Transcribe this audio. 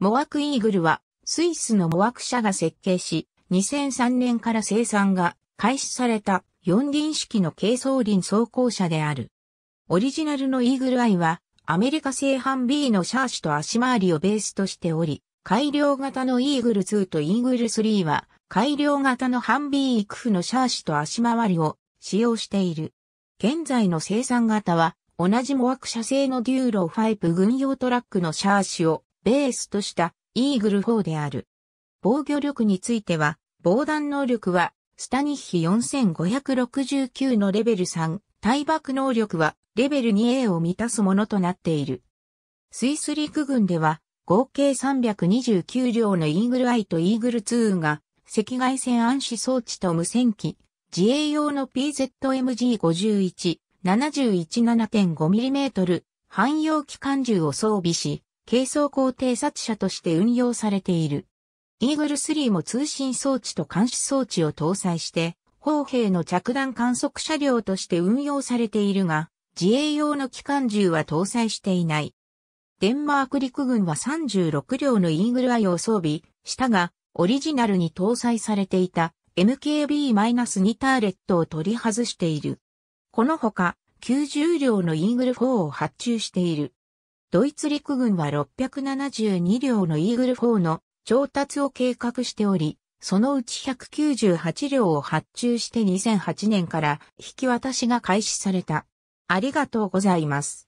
モワクイーグルは、スイスのモワク社が設計し、2003年から生産が開始された四輪式の軽装輪装甲車である。オリジナルのイーグルアイは、アメリカ製版 B のシャーシュと足回りをベースとしており、改良型のイーグル2とイーグル3は、改良型のハンビー育夫のシャーシと足回りを使用している。現在の生産型は同じモアク社製のデューロ5軍用トラックのシャーシをベースとしたイーグル4である。防御力については、防弾能力は、スタニッヒ4569のレベル3、対爆能力は、レベル 2A を満たすものとなっている。スイス陸軍では、合計329両のイーグルアイとイーグル2が、赤外線暗視装置と無線機、自衛用の PZMG51、71.7.5mm 汎用機関銃を装備し、軽装甲偵察車として運用されている。イーグル3も通信装置と監視装置を搭載して、砲兵の着弾観測車両として運用されているが、自衛用の機関銃は搭載していない。デンマーク陸軍は36両のイーグルアイを装備したが、オリジナルに搭載されていた MKB-2 ターレットを取り外している。このほか、90両のイーグル4を発注している。ドイツ陸軍は672両のイーグル4の調達を計画しており、そのうち198両を発注して2008年から引き渡しが開始された。ありがとうございます。